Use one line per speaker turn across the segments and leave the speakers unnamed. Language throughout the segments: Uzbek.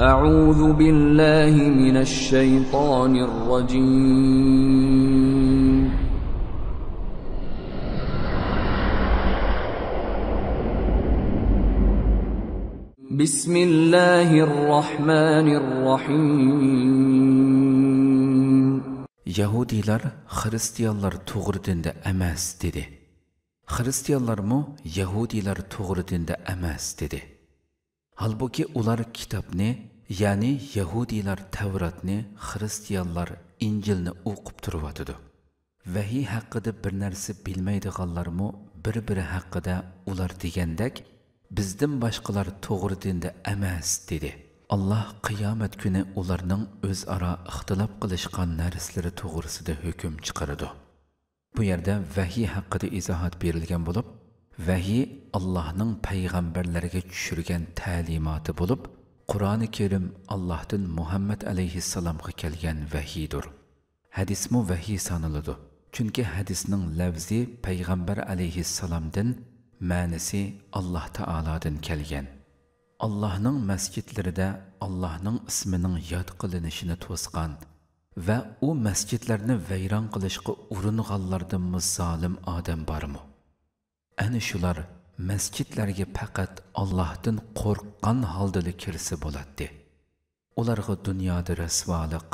أعوذ بالله من الشيطان Yahudiler Hristiyanlar doğru dinde emez dedi. Hristiyanlar mı Yahudiler doğru dinde emez dedi. Halbuki ular kitap ne? ya'ni yahudiylar tavratni xristianlar injilni o'qib turyotidi vahiy haqida bir narsa bilmaydiganlarmi bir biri haqida ular degandek bizdan boshqalar to'g'ri dinda emas dedi alloh qiyomat kuni ularning o'zaro ixtilof qilishgan narsalari to'g'risida hukm chiqaradi bu yerda vahiy haqida izohot berilgan bo'lib vahiy allohning payg'ambarlarga tushirgan ta'limoti bo'lib Qur'oni Kerim Allah'tın Muhammed əleyhissalamğa gələn vəhidir. Hədis mu vəhi sanılıdı. Çünki hədisnin ləvzi Peyğəmbər əleyhissalamdan, mənisi Allah Taala'dan gələn. Allah'ın məscidlərində Allah'ın isminin yad qılınışını tosqan və o məscidlərini vəyran qılışqa urunğanlardan mı zalim adam barmı? Əni şular masjidlarga faqat Allohdan qo'rqqan holdali kirsa bo'ladi. Ularga dunyoda rasvoliq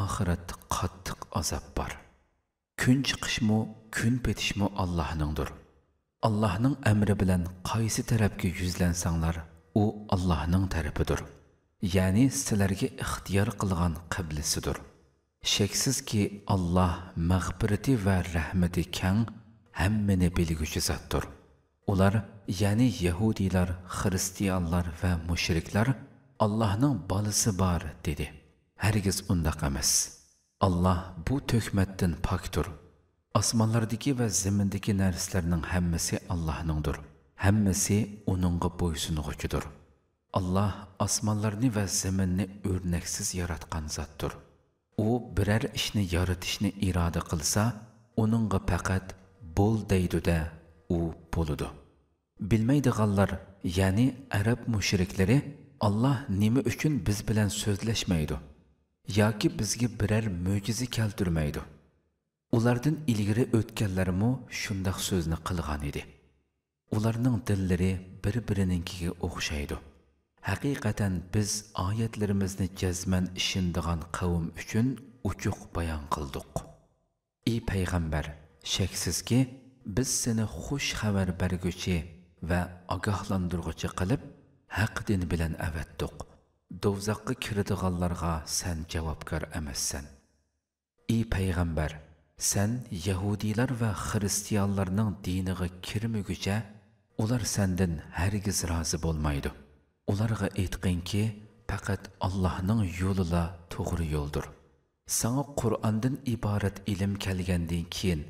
oxiratda qattiq azob bor. Kun chiqishmi, kun petishmi Allohningdir. Allohning amri bilan qaysi tarafga yuzlansanglar, u Allohning tarafidir. Ya'ni sizlarga ixtiyor qilgan qiblisidir. Shaksizki Alloh mag'firati va rahmati keng, hammani bilguchi zotdir. Ular yani Yahudiler, Hristiyanlar ve müşrikler Allah'ın balısı bar dedi. Herkes undaq emas. Allah bu tökmettin paktur. Asmanlardaki ve zemindeki nerslerinin hemmesi Allah'ındır. Hemmesi boyusunu boysunuğucudur. Allah asmanlarını ve zeminni örneksiz yaratkan zattır. O birer işini yaratışını irade kılsa, onunla pekat bol deydu de u boludu. Bilmeydiğallar, yani Arap müşrikleri Allah nimi üçün biz bilen sözleşmeydi. Yaki bizge birer möcizi keldürmeydi. Ulardın ilgiri ötkenlerimi şundak sözünü kılgan idi. Ularının dilleri bir-birininkiga o'xshaydi. Haqiqatan biz oyatlarimizni jazman ishindigan qavm uchun uchuq bayon qildik. Ey payg'ambar, shaksizki biz seni xush xabar berguchi va ogohlantirguchi qilib haq din bilan avatdiq do'zaxga kiradiganlarga san javobgar emassan ey payg'ambar san yahudiylar va xristianlarning diniga kirmaguncha ular sandan hargiz rozi bo'lmaydi ularga aytqinki faqat allohning yo'lila to'g'ri yo'ldir sanga qur'ondan iborat ilm kelgandan keyin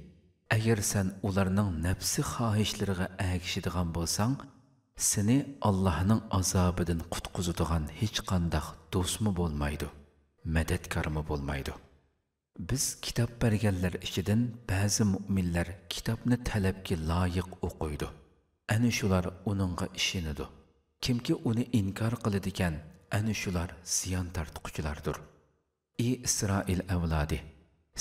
agar san ularning nafsi xohishlariga agishadigan bo'lsang seni allohning azobidan qutqizadigan hech qandoq do'stmi bo'lmaydi madadkormi bo'lmaydi biz kitob berganlar ichidan ba'zi mo'minlar kitobni talabga loyiq o'qiydi ana shular uningga ishinadi kimki uni inkor qiladigan ana shular ziyon tortquchilardir ey isroil avlodi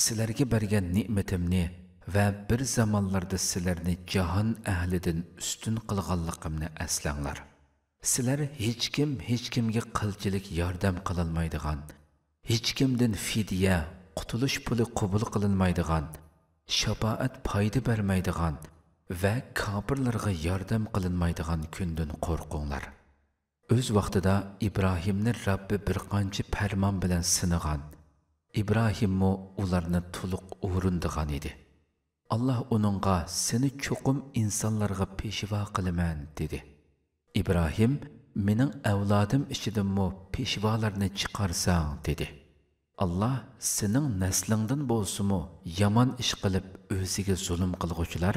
sizlarga bergan ne'matimni və bir zamanlarda sizlərni cahan əhlidən üstün qılğanlıqımını əslənglar. Sizlər heç kim heç kimə qılçilik yardım qılılmaydığan, heç kimdən fidyə, qutuluş pulu qəbul qılınmaydığan, şəfaət fayda verməydiğan və kafirlərə yardım qılınmaydığan gündən qorxunlar. Öz vaxtında İbrahimni Rəbbi bir qançı fərman bilan sınığan, İbrahim mu onları tuluq uğrunduğan idi. Allah uningga seni cho'qim insanlarga peşiva qilaman dedi İbrahim mening avlodim ichidinmi peshvolarni chiqarsang dedi alloh sening naslingdan bo'lsimi yomon ish qilib o'ziga zulm qilg'uvchilar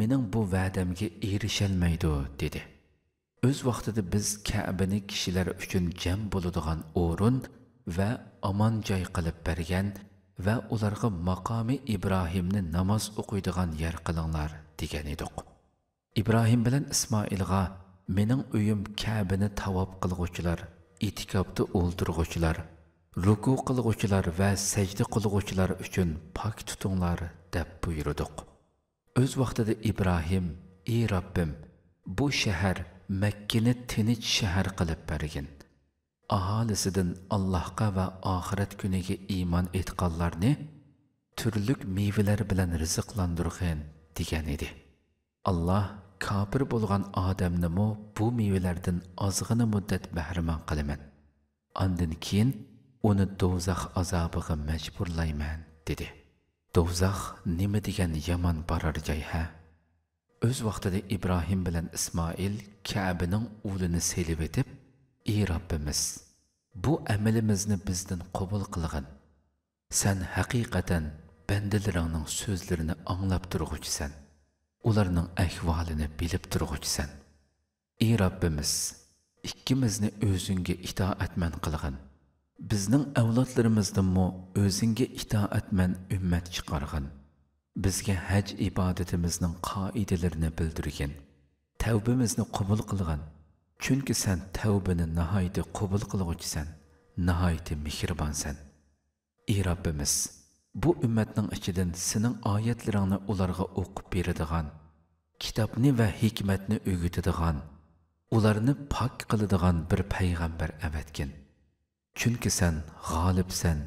mening bu va'damga erisholmaydi dedi o'z vaqtida biz kabini kishilar uchun jam bo'ladigan o'rin va omon joy qilib bergan ve ularga makamı ibrohimni namaz o'qiydigan yer kılınlar degan edik İbrahim bilen İsmail'a mening uyum kabini tavap qilg'uvchilar itikabdı o'ldirg'uvchilar ruku qilg'uvchilar va sajda qilg'uvchilar uchun pok tutinglar deb buyurdiq o'z vaqtida İbrahim, ey Rabbim, bu şehir Mekke'ni tiniç şehir kılıp bergin aholisidan allohga va oxirat kuniga iymon etqonlarni turlik mevalar bilan rizqlandirg'in degan edi alloh kofir bo'lgan odamnimu bu mevalardan ozg'ina muddat bahramon qilaman andan keyin uni do'zax azobiga majburlayman dedi do'zax nima degan yomon borar joy ha o'z vaqtida ibrohim bilan ismoil kabining o'lini selib etib Ey Rabbimiz, bu əməlimizni bizdən qobul qılğın. Sən həqiqətən bəndələrinin sözlərini anlab durğuçsan. Onların əhvalını bilib durğuçsan. Ey Rabbimiz, ikkimizni özünə itaatmən qılğın. mu avlodlarimizdanmi o'zingga etmen ümmet chiqarg'in. Bizge haj ibodatimizning kaidelerini bildirgin. Tavbimizni qabul qilgin. chunki san tavbini nihoyatda qubul qilg'uchisan nihoyatda mehribonsan ey robbimiz bu ummatning ichidan sening oyatlaringni ularga o'qib beradigan kitobni va hikmatni o'gitadigan ularni pok qiladigan bir payg'ambar avatgin chunki san g'olibsan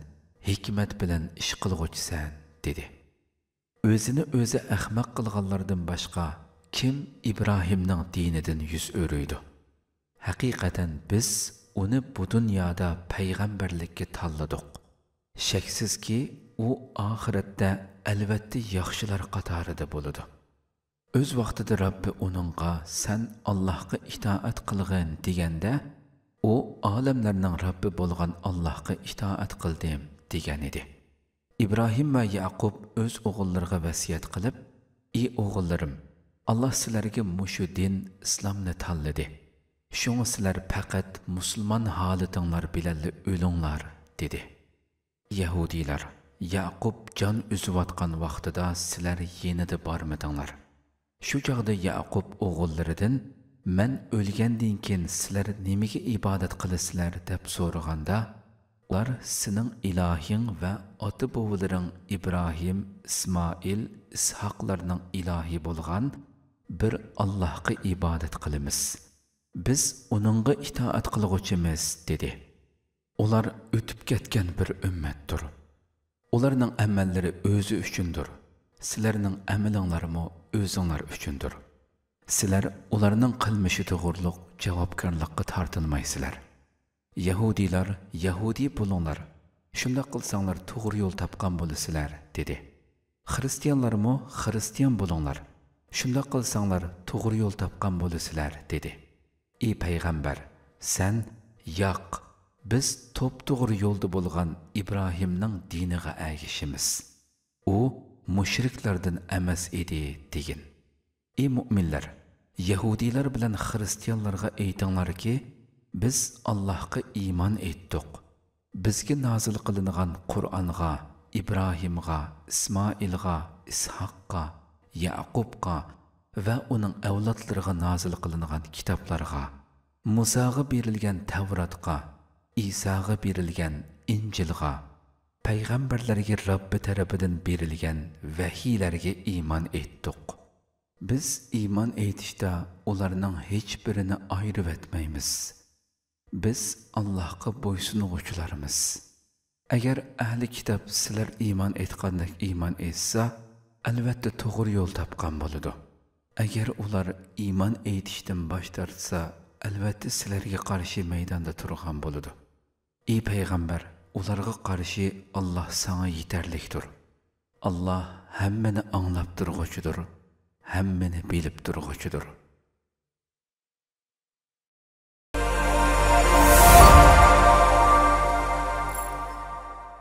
hikmat bilan ish qilg'uchisan dedi o'zini o'zi əxmək qılğanlardan başqa kim İbrahimnin dinidən yüz örüydü? haqiqatan biz uni bu dunyoda payg'ambarlikka tanladik shaksizki u oxiratda albatta yaxshilar qatorida bo'ladi o'z vaqtida robbi uningga san allohga itoat qilg'in deganda u olamlarning robbi bo'lgan allohga itoat qildim degan edi ibrohim va yaqub o'z o'g'illariga vasiyat qilib ey o'g'illarim alloh sizlarga mushu din islomni tanladi Şuna sizlər pəqət musulman halıdınlar biləli ölünlar, dedi. Yahudilər, Yaqub can üzüvatqan vaxtıda sizlər yenidi barmıdınlar. Şu çağda Yaqub oğullarıdın, mən ölgəndin kin sizlər nemiki ibadət qılısızlar, dəb soruğanda, ular sinin ilahin və atı boğuların İbrahim, İsmail, İshaqlarının ilahi bolğan bir Allahqı ibadət qılımız.'' біз оныңғы итаат қылғучымыз деді олар өтіп кеткен бір үммәт тұр олардың әмәллері өзі үшіндір Сіләрнің әміліңларымы өзіңлар үшіндір сілер оларның қылмышы тұғырлық жауапкарлыққа тартылмайсылар яһудилар яһуди болыңлар shundoq qilsanglar to'g'ri yo'l тапқан bo'lasizlar деді христианлармы христиан bo'linglar shundoq qilsanglar to'g'ri yo'l тапқан bo'lasizlar деді Ей пайғамбар сән яқ біз топ тұғыр болған ибраһимның диніға әгішіміз о мүшриклардың әмәс еді деген Ей мүмінлер яһудилар білән христианларға әйтіңлар ке біз аллахқа иман еттіқ бізге назыл қылынған құранға ибраһимға исмаилға исхаққа яқубқа va uning avlodlariga nozil qilingan kitoblarga musoga berilgan tavrotga isoga berilgan injilga payg'ambarlarga robbi tarafidan berilgan vahiylarga iymon etdik biz iymon etishda ularning hech birini ayirib etmaymiz biz allohga bo'ysunuvchilarmiz agar ahli kitob sizlar iymon etgandek iymon etsa albatta to'g'ri yo'l topgan bo'ladi Eğer ular iman eytişdən baş tartsa, əlbəttə sizlərə qarşı meydanda turğan buludu. İyi peygamber ularga qarşı Allah sana yeterliktir. Allah hem beni həmməni anlab durğucudur, həmməni bilib durğucudur.